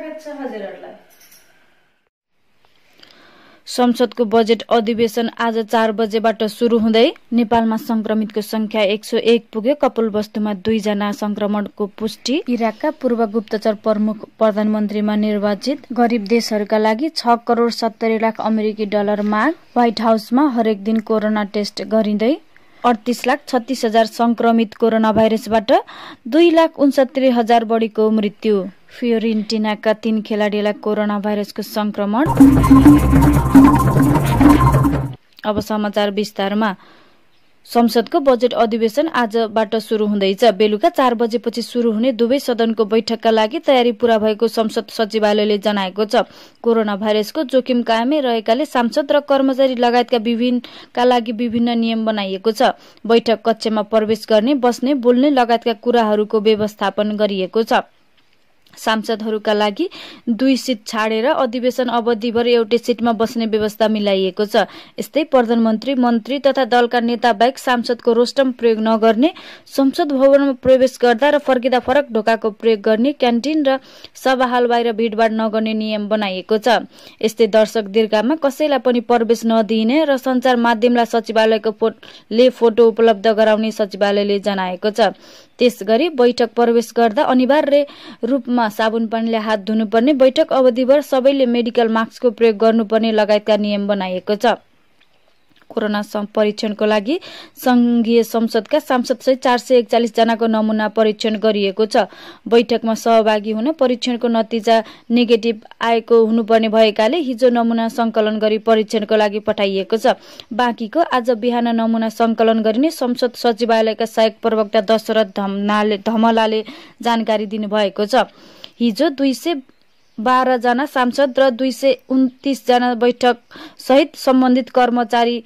स्वागत छ हजुरहरूलाई संसदको बजेट अधिवेशन आज चार बजेबाट सुरु हुँदै नेपालमा संक्रमितको संख्या एक सय एक पुग्यो वस्तुमा दुईजना संक्रमणको पुष्टि इराकका पूर्व गुप्तचर प्रमुख प्रधानमन्त्रीमा निर्वाचित गरिब देशहरूका लागि छ करोड सत्तरी लाख अमेरिकी डलर माग व्हाइट हाउसमा हरेक दिन कोरोना टेस्ट गरिँदै अडतिस लाख छत्तिस हजार संक्रमित कोरोना भाइरसबाट दुई लाख उन्सत्तरी हजार बढीको मृत्यु फियोरिन्टिनाका तीन खेलाडीलाई कोरोना भाइरसको संक्रमण अब समाचार विस्तारमा संसदको बजेट अधिवेशन आजबाट सुरु हुँदैछ बेलुका चार बजेपछि सुरु हुने दुवै सदनको बैठकका लागि तयारी पूरा भएको संसद सचिवालयले जनाएको छ कोरोना भाइरसको जोखिम कायमै रहेकाले सांसद र कर्मचारी लगायतका विभिन्नका लागि विभिन्न नियम बनाइएको छ बैठक कक्षमा प्रवेश गर्ने बस्ने बोल्ने लगायतका कुराहरूको व्यवस्थापन गरिएको छ सांसदहरूका लागि दुई सिट छाडेर अधिवेशन अवधिभर एउटै सिटमा बस्ने व्यवस्था मिलाइएको छ यस्तै प्रधानमन्त्री मन्त्री तथा दलका नेता बाहेक सांसदको रोस्टम प्रयोग नगर्ने संसद भवनमा प्रवेश गर्दा र फर्किँदा फरक ढोकाको प्रयोग गर्ने क्यान्टिन र सभाहाल बाहिर भिडभाड नगर्ने नियम बनाइएको छ यस्तै दर्शक दीर्घामा कसैलाई पनि प्रवेश नदिइने र सञ्चार माध्यमलाई सचिवालयको ले फोटो उपलब्ध गराउने सचिवालयले जनाएको छ त्यस गरी बैठक प्रवेश गर्दा अनिवार्य रूपमा साबुन पानीले हात धुनुपर्ने बैठक अवधिभर सबैले मेडिकल मास्कको प्रयोग गर्नुपर्ने लगायतका नियम बनाइएको छ कोरोना परीक्षणको लागि संघीय संसदका सांसद सहित चार सय एकचालिस जनाको नमुना परीक्षण गरिएको छ बैठकमा सहभागी हुन परीक्षणको नतिजा नेगेटिभ आएको हुनुपर्ने भएकाले हिजो नमुना संकलन गरी परीक्षणको लागि पठाइएको छ बाँकीको आज बिहान नमुना संकलन गरिने संसद सचिवालयका सहायक प्रवक्ता दशरथ धमलाले जानकारी दिनुभएको छ हिजो दुई सय बाह्रजना सांसद र दुई सय उन्तिसजना बैठक सहित सम्बन्धित कर्मचारी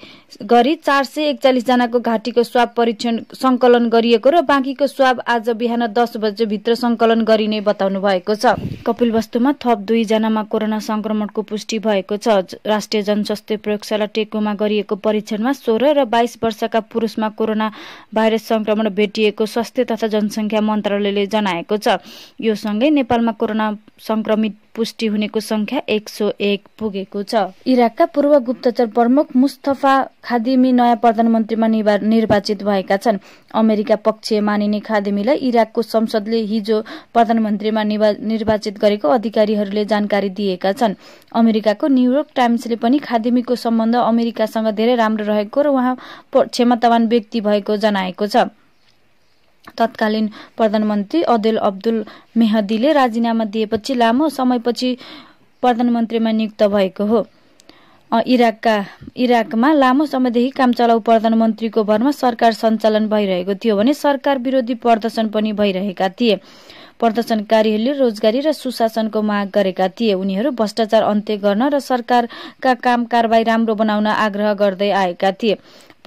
गरी चार सय एकचालिसजनाको घाँटीको स्वाब परीक्षण सङ्कलन गरिएको र बाँकीको स्वाब आज बिहान दस बजेभित्र सङ्कलन गरिने बताउनु भएको छ कपिलवस्तुमा थप दुईजनामा कोरोना संक्रमणको पुष्टि भएको छ राष्ट्रिय जनस्वास्थ्य प्रयोगशाला टेकोमा गरिएको परीक्षणमा सोह्र र बाइस वर्षका पुरुषमा कोरोना भाइरस संक्रमण भेटिएको स्वास्थ्य तथा जनसङ्ख्या मन्त्रालयले जनाएको छ यो सँगै नेपालमा कोरोना संक्रमित पुष्टि हुनेको संख्या एक सौ एक पुगेको छ इराकका पूर्व गुप्तचर प्रमुख मुस्तफा खादिमी नयाँ प्रधानमन्त्रीमा निर्वाचित भएका छन् अमेरिका पक्ष मानिने खादिमीलाई इराकको संसदले हिजो प्रधानमन्त्रीमा निर्वाचित गरेको अधिकारीहरूले जानकारी दिएका छन् अमेरिकाको न्युयोर्क टाइम्सले पनि खादिमीको सम्बन्ध अमेरिकासँग धेरै राम्रो रहेको र उहाँ क्षमतावान व्यक्ति भएको जनाएको छ तत्कालीन प्रधानमन्त्री अदेल अब्दुल मेहदीले राजीनामा दिएपछि लामो समयपछि प्रधानमन्त्रीमा नियुक्त भएको हो इराकका इराकमा लामो समयदेखि काम चलाउ प्रधानमन्त्रीको भरमा सरकार सञ्चालन भइरहेको थियो भने सरकार विरोधी प्रदर्शन पनि भइरहेका थिए प्रदर्शनकारीहरूले रोजगारी र सुशासनको माग गरेका थिए उनीहरू भ्रष्टाचार अन्त्य गर्न र सरकारका काम कारवाही राम्रो बनाउन आग्रह गर्दै आएका थिए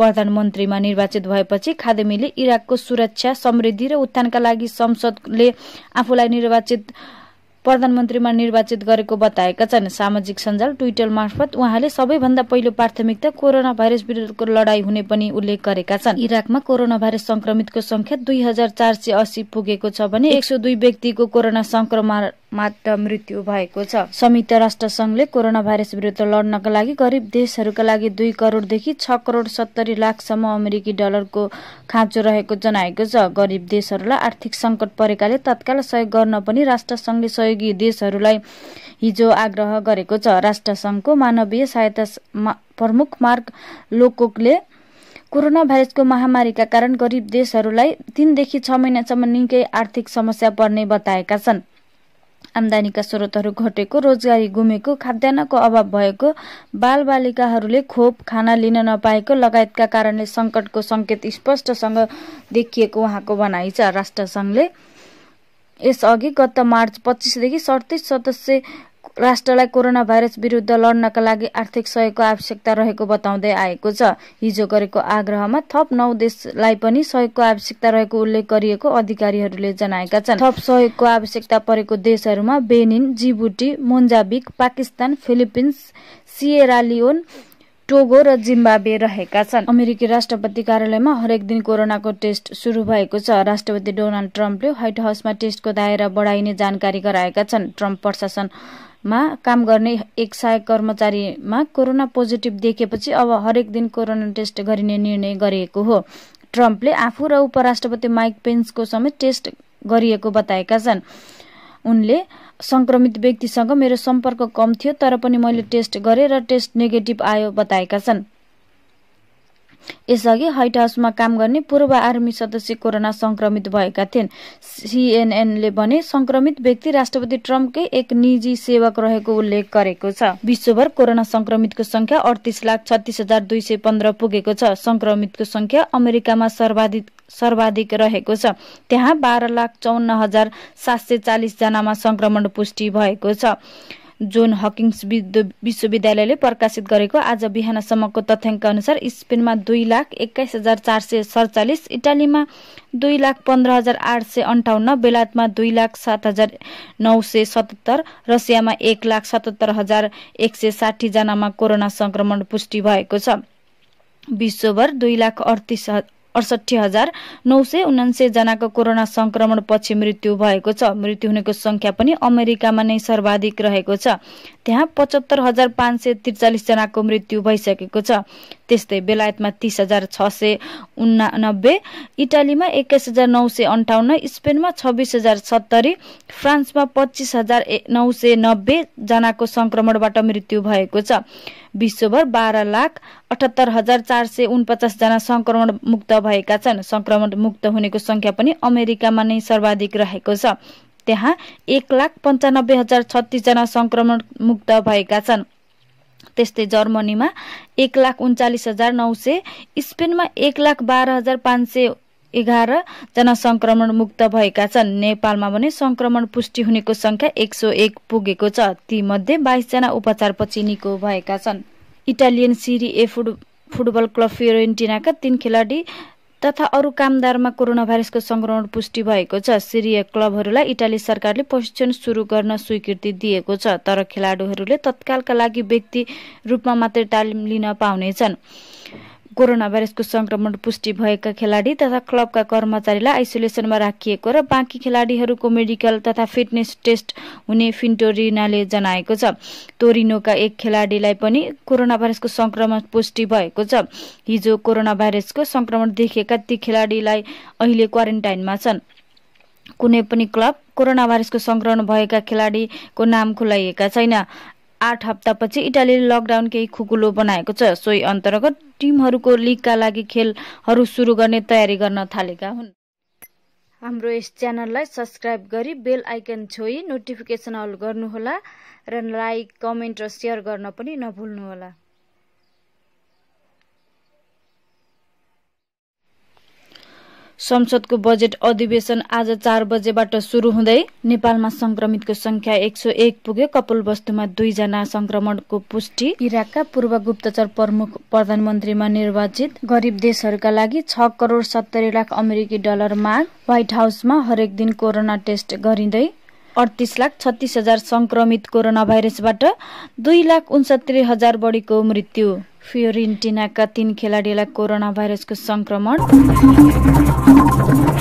प्रधानमन्त्रीमा निर्वाचित भएपछि खादेमीले इराकको सुरक्षा समृद्धि र उत्थानका लागि संसदले आफूलाई निर्वाचित प्रधानमन्त्रीमा निर्वाचित गरेको बताएका छन् सामाजिक सञ्जाल ट्विटर मार्फत उहाँले सबैभन्दा पहिलो प्राथमिकता कोरोना भाइरस विरुद्धको लडाई हुने पनि उल्लेख गरेका छन् इराकमा कोरोना भाइरस संक्रमितको संख्या दुई हजार चार सय अस्सी पुगेको छ भने एक सय दुई व्यक्तिको कोरोना संक्रमण मात्र मृत्यु भएको छ संयुक्त राष्ट्र संघले कोरोना भाइरस विरुद्ध लड्नका लागि गरिब देशहरूका लागि दुई करोडदेखि छ करोड सत्तरी लाखसम्म अमेरिकी डलरको खाँचो रहेको जनाएको छ गरिब देशहरूलाई आर्थिक सङ्कट परेकाले तत्काल सहयोग गर्न पनि राष्ट्रसङ्घले सहयोगी देशहरूलाई हिजो आग्रह गरेको छ राष्ट्रसङ्घको मानवीय सहायता प्रमुख मार्क लोकोकले कोरोना भाइरसको महामारीका कारण गरिब देशहरूलाई तीनदेखि छ महिनासम्म निकै आर्थिक समस्या पर्ने बताएका छन् आमदानीका स्रोतहरू घटेको रोजगारी गुमेको खाद्यान्नको अभाव भएको बालिकाहरूले खोप खाना लिन नपाएको लगायतका कारणले सङ्कटको सङ्केत स्पष्टसँग देखिएको उहाँको भनाइ छ राष्ट्रसङ्घले यसअघि गत मार्च पच्चिसदेखि सडतिस सदस्य राष्ट्रलाई कोरोना भाइरस विरुद्ध लड्नका लागि आर्थिक सहयोगको आवश्यकता रहेको बताउँदै आएको छ हिजो गरेको आग्रहमा थप नौ देशलाई पनि सहयोगको आवश्यकता रहेको उल्लेख गरिएको अधिकारीहरूले जनाएका छन् थप सहयोगको आवश्यकता परेको देशहरूमा Benin Djibouti Mozambique Pakistan Philippines Sierra Leone Togo र जिम्बाबे रहेका छन् अमेरिकी राष्ट्रपति कार्यालयमा हरेक दिन कोरोनाको टेस्ट सुरु भएको छ राष्ट्रपति डोनाल्ड ट्रम्पले व्हाइट हाउसमा टेस्टको दायरा बढाइने जानकारी गराएका छन् ट्रम्प प्रशासन मा काम गर्ने एक सहायक कर्मचारीमा कोरोना पोजिटिभ देखेपछि अब हरेक दिन कोरोना टेस्ट गरिने निर्णय गरिएको हो ट्रम्पले आफू र उपराष्ट्रपति माइक पेन्सको समेत टेस्ट गरिएको बताएका छन् उनले संक्रमित व्यक्तिसँग मेरो सम्पर्क कम थियो तर पनि मैले टेस्ट गरेँ र टेस्ट नेगेटिभ आयो बताएका छन् यसअघि व्हाइट हाउसमा काम गर्ने पूर्व आर्मी सदस्य कोरोना संक्रमित भएका थिएन सिएनएनले भने संक्रमित व्यक्ति राष्ट्रपति ट्रम्पकै एक निजी सेवक रहेको उल्लेख गरेको छ विश्वभर कोरोना संक्रमितको संख्या अडतिस लाख छत्तिस हजार दुई सय पन्ध्र पुगेको छ संक्रमितको संख्या अमेरिकामा सर्वाधिक सर्वाधिक रहेको छ त्यहाँ बाह्र लाख चौन्न हजार सात सय चालिस जनामा संक्रमण पुष्टि भएको छ जोन हकिङ्स विश्वविद्यालयले प्रकाशित गरेको आज बिहानसम्मको तथ्याङ्क अनुसार स्पेनमा दुई लाख एक्काइस हजार चार सय सडचालिस इटालीमा दुई लाख पन्ध्र हजार आठ सय अन्ठाउन्न बेलायतमा दुई लाख सात हजार नौ सय सतहत्तर रसियामा एक लाख सतहत्तर हजार एक सय साठीजनामा कोरोना संक्रमण पुष्टि भएको छ विश्वभर दुई लाख अडतिस अडसठी हजार नौ सय उनासे जनाको कोरोना संक्रमण पछि मृत्यु भएको छ मृत्यु हुनेको संख्या पनि अमेरिकामा नै सर्वाधिक रहेको छ त्यहाँ पचहत्तर हजार पाँच सय त्रिचालिस जनाको मृत्यु भइसकेको छ त्यस्तै बेलायतमा तिस हजार छ सय उनानब्बे इटालीमा एक्काइस हजार नौ सय अन्ठाउन्न स्पेनमा छब्बिस हजार सत्तरी फ्रान्समा पच्चिस हजार नौ सय नब्बे जनाको संक्रमणबाट मृत्यु भएको छ विश्वभर बाह्र लाख अठहत्तर हजार चार सय उनपचास जना संक्रमण मुक्त भएका छन् संक्रमण मुक्त हुनेको संख्या पनि अमेरिकामा नै सर्वाधिक रहेको छ त्यहाँ एक लाख पन्चानब्बे हजार छत्तिसजना संक्रमण मुक्त भएका छन् त्यस्तै जर्मनीमा एक लाख उन्चालिस हजार नौ सय स्पेनमा एक लाख बाह्र हजार पाँच सय एघारजना सङ्क्रमण मुक्त भएका छन् नेपालमा भने संक्रमण पुष्टि हुनेको संख्या एक सौ एक पुगेको छ तीमध्ये बाइसजना उपचारपछि निको भएका छन् Italian Serie A foot football club फियोरेन्टिनाका तीन खेलाडी तथा अरू कामदारमा कोरोना भाइरसको संक्रमण पुष्टि भएको छ सिरिय क्लबहरूलाई इटाली सरकारले प्रशिक्षण सुरु गर्न स्वीकृति दिएको छ तर खेलाडुहरूले तत्कालका लागि व्यक्ति रूपमा मात्रै तालिम लिन पाउनेछन् कोरोना भाइरसको संक्रमण पुष्टि भएका खेलाडी तथा क्लबका कर्मचारीलाई आइसोलेसनमा राखिएको र बाँकी खेलाडीहरूको मेडिकल तथा फिटनेस टेस्ट हुने फिन्टोरिनाले जनाएको छ तोरिनोका एक खेलाडीलाई पनि कोरोना भाइरसको संक्रमण पुष्टि भएको छ हिजो कोरोना भाइरसको संक्रमण देखिएका ती खेलाडीलाई अहिले क्वारेन्टाइनमा छन् कुनै पनि क्लब कोरोना भाइरसको संक्रमण भएका खेलाडीको नाम खुलाइएका छैन आठ हप्तापछि इटालीले लकडाउन केही खुकुलो बनाएको छ सोही अन्तर्गत टिमहरूको लिगका लागि खेलहरू सुरु गर्ने तयारी गर्न थालेका हुन् हाम्रो यस च्यानललाई सब्सक्राइब गरी बेल आइकन छोई नोटिफिकेसन अल गर्नुहोला र लाइक कमेन्ट र सेयर गर्न पनि नभुल्नुहोला संसदको बजेट अधिवेशन आज चार बजेबाट सुरु हुँदै नेपालमा संक्रमितको संख्या एक सौ एक पुग्यो वस्तुमा दुईजना संक्रमणको पुष्टि इराकका पूर्व गुप्तचर प्रमुख प्रधानमन्त्रीमा निर्वाचित गरिब देशहरूका लागि छ करोड सत्तरी लाख अमेरिकी डलर माग व्हाइट हाउसमा हरेक दिन कोरोना टेस्ट गरिँदै अडतिस लाख छत्तिस हजार संक्रमित कोरोना भाइरसबाट दुई लाख उन्सत्तरी हजार बढीको मृत्यु फियोरेन्टिनाका तीन खेलाडीलाई कोरोना भाइरसको संक्रमण